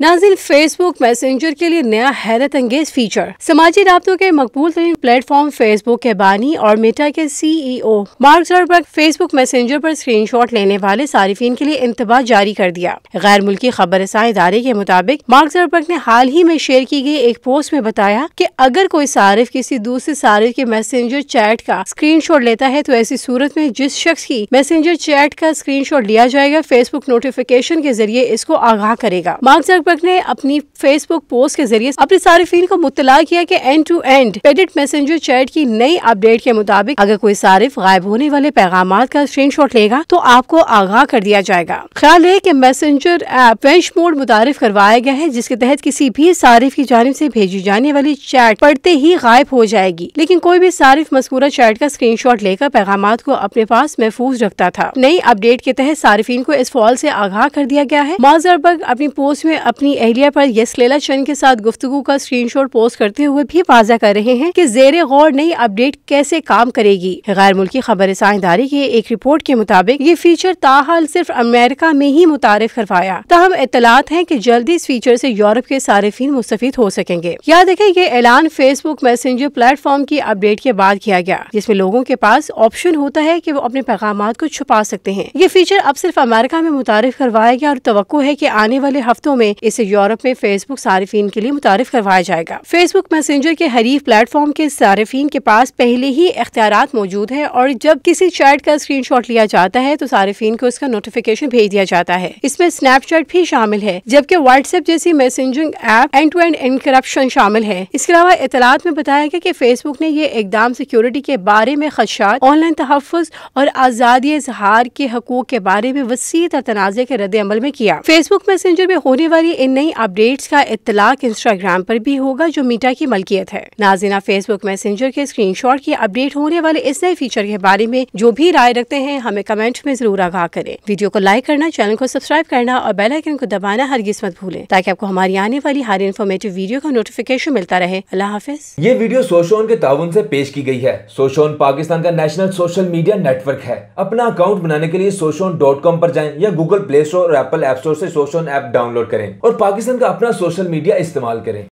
नाजिल Facebook Messenger के लिए नया हैरत अंगेज फीचर समाजी रबतों के मकबूल तरीन प्लेटफॉर्म फेसबुक के बानी और मेटा के CEO Mark Zuckerberg Facebook Messenger पर स्क्रीनशॉट लेने वाले सार्फिन के लिए इंतबाह जारी कर दिया गैर मुल्की खबर इदारे के मुताबिक मार्क जरबर्ग ने हाल ही में शेयर की गई एक पोस्ट में बताया की अगर कोई सारिफ किसी दूसरे सारिफ के मैसेंजर चैट का स्क्रीन लेता है तो ऐसी सूरत में जिस शख्स की मैसेंजर चैट का स्क्रीन लिया जाएगा फेसबुक नोटिफिकेशन के जरिए इसको आगाह करेगा मार्क जुकरबर्ग ने अपनी फेसबुक पोस्ट के जरिए अपने सार्फिन को मुतला किया कि एंड टू एंड पेडिट मैसेंजर चैट की नई अपडेट के मुताबिक अगर कोई सारिफ गायब होने वाले पैगाम का स्क्रीन लेगा तो आपको आगाह कर दिया जाएगा ख्याल है की मैसेंजर ऐप वेंश मोड मुतारफ करवाया गया है जिसके तहत किसी भी सार्फ की जानब ऐसी भेजी जाने वाली चैट पढ़ते ही गायब हो जाएगी लेकिन कोई भी सारिफ मजकूरा चैट का स्क्रीन लेकर पैगाम को अपने पास महफूज रखता था नई अपडेट के तहत सार्फिन को इस फॉल ऐसी आगाह कर दिया गया है माजरबर्ग अपनी पोस्ट में अपनी एहलिया पर यस लेला चंद के साथ गुफ्तु का स्क्रीनशॉट पोस्ट करते हुए भी वाजा कर रहे हैं कि जेर गौर नई अपडेट कैसे काम करेगी गैर मुल्की खबर साइंदारी की एक रिपोर्ट के मुताबिक ये फीचर ताहाल सिर्फ अमेरिका में ही मुतारफ करवाया तहम इतलात है की जल्दी इस फीचर ऐसी यूरोप के सार्फिन मुस्तफ़ हो सकेंगे याद देखें ये ऐलान फेसबुक मैसेंजर प्लेटफॉर्म की अपडेट के बाद किया गया जिसमें लोगों के पास ऑप्शन होता है कि वो अपने पैगाम को छुपा सकते हैं ये फीचर अब सिर्फ अमेरिका में मुतारफ करवाया गया और तो है कि आने वाले हफ्तों में इसे यूरोप में फेसबुक सार्फिन के लिए मुतारफ करवाया जाएगा फेसबुक मैसेंजर के हरीफ प्लेटफॉर्म के सार्फिन के पास पहले ही इख्तियार मौजूद है और जब किसी चैट का स्क्रीन लिया जाता है तो सार्फिन को इसका नोटिफिकेशन भेज दिया जाता है इसमें स्नैपचैट भी शामिल है जबकि व्हाट्सएप जैसी messaging app end to end encryption शामिल है इसके अलावा इतलात में बताया गया की फेसबुक ने ये एकदम सिक्योरिटी के बारे में खदशात ऑनलाइन तहफ़ और आज़ादी इजहार के हकूक के बारे में वसी तनाज़े के रद्द अमल में किया फेसबुक मैसेंजर में होने वाली इन नई अपडेट्स का इतलाक इंस्टाग्राम पर भी होगा जो मीटा की मलकियत है नाजिना फेसबुक मैसेंजर के स्क्रीनशॉट की अपडेट होने वाले इस नए फीचर के बारे में जो भी राय रखते हैं हमें कमेंट में जरूर आगाह करें वीडियो को लाइक करना चैनल को सब्सक्राइब करना और बेलाइकन को दबाना हर किस्मत भूलें ताकि आपको हमारी आने वाली हर इन्फॉर्मेटिव वीडियो का नोटिफिकेशन मिलता रहे अल्लाह हाफिज ये वीडियो सोशोन के ताउन ऐसी पेश की गई है सोशोन पाकिस्तान का नेशनल सोशल मीडिया नेटवर्क है अपना अकाउंट बनाने के लिए सोशोन डॉट कॉम आरोप जाए या गूगल प्ले स्टोर और एप्पल एप स्टोर ऐसी सोशोन ऐप डाउनलोड करें और पाकिस्तान का अपना सोशल मीडिया इस्तेमाल करें